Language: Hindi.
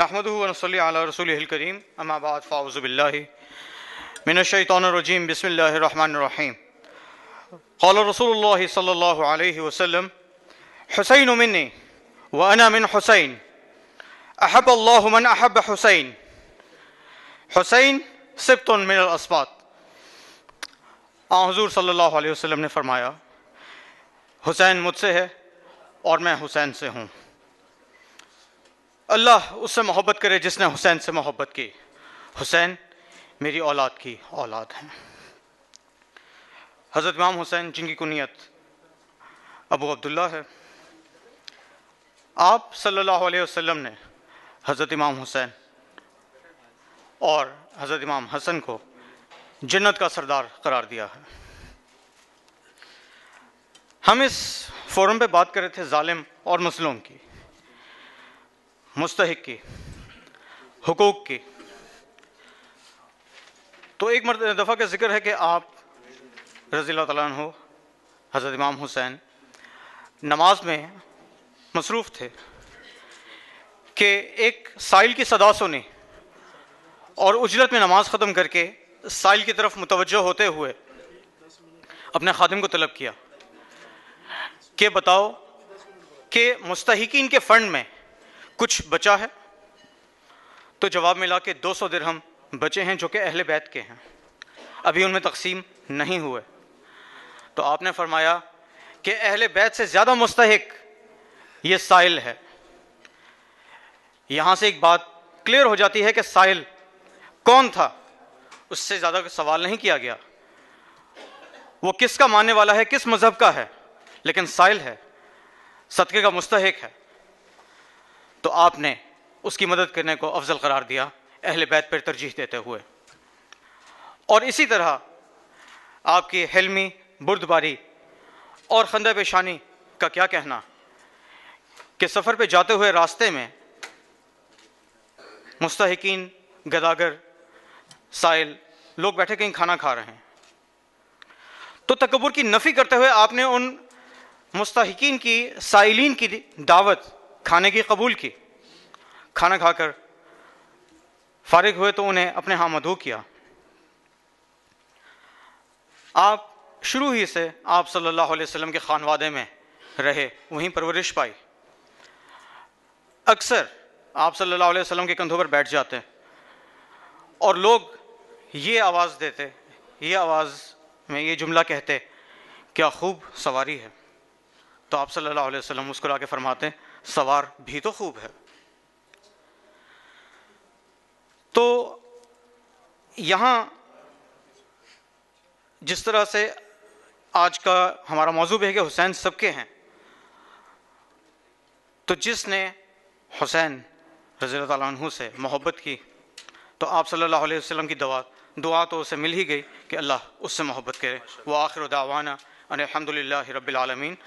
नहमद वनसली रसूल करीम अमाबाद फ़ाउज़बिल्ला मिनशैतरजीम बसमीम कौल रसूल सल्ला वसम हुसैन मिन्नी वना मिन हुसैन अहब अल्लामन अहब हुसैन हुसैन सिबत मिन असबात आ हजूर सल्ला वसम ने फ़रमाया हुसैन मुझसे है और मैं हुसैन से हूँ अल्लाह उससे मोहब्बत करे जिसने हुसैन से मोहब्बत की हुसैन मेरी औलाद की औलाद है हज़रत इमाम हुसैन जिनकी कुनीत अबू अब्दुल्ला है आप सल्लल्लाहु अलैहि वसल्लम ने हज़रत इमाम हुसैन और हज़रत इमाम हसन को जन्नत का सरदार करार दिया है हम इस फोरम पे बात कर रहे थे जालिम और मसलों की मुस्तक की हकूक़ की तो एक मरत दफ़ा का जिक्र है कि आप रज़ी तन हो हज़रत इमाम हुसैन नमाज में मसरूफ़ थे कि एक साइल की सदा सुनी और उजरत में नमाज ख़त्म करके साइल की तरफ मुतवजह होते हुए अपने खादिम को तलब किया कि बताओ कि मुस्तकिन के फ़ंड में कुछ बचा है तो जवाब मिला के 200 दिरहम बचे हैं जो कि अहल बैत के हैं अभी उनमें तकसीम नहीं हुए तो आपने फरमाया कि अहल बैत से ज़्यादा मुस्तक ये साइल है यहाँ से एक बात क्लियर हो जाती है कि साइल कौन था उससे ज़्यादा सवाल नहीं किया गया वो किसका मानने वाला है किस मज़हब का है लेकिन साइल है सदक़े का मुस्तक है तो आपने उसकी मदद करने को अफजल करार दिया अहल बैत पर तरजीह देते हुए और इसी तरह आपकी हिलमी बुर्दबारी और खंदा पेशानी का क्या कहना कि सफ़र पर जाते हुए रास्ते में मुस्तकिन गदागर साइल लोग बैठे कहीं खाना खा रहे हैं तो तकबर की नफ़ी करते हुए आपने उन मुस्तकिन की साइलिन की दावत खाने की कबूल की खाना खाकर फारिग हुए तो उन्हें अपने हाँ मधु किया आप शुरू ही से आप सल्लल्लाहु अलैहि वसल्लम के खानवादे में रहे वहीं परवरिश पाई अक्सर आप सल्लल्लाहु अलैहि वसल्लम के कंधों पर बैठ जाते और लोग ये आवाज़ देते ये आवाज़ में ये जुमला कहते क्या खूब सवारी है तो आप सल्लल्लाहु अलैहि वसल्लम मुस्कुरा के फरमाते सवार भी तो खूब है तो यहाँ जिस तरह से आज का हमारा मौजू है कि हुसैन सबके हैं तो जिसने हुसैन रज़ी तु से मोहब्बत की तो आप सल्लल्लाहु अलैहि वसल्लम की दवा दुआ तो उसे मिल ही गई कि अल्लाह उससे मोहब्बत करे वो आखिर दावाना अलहमदिल्ला रबालमीन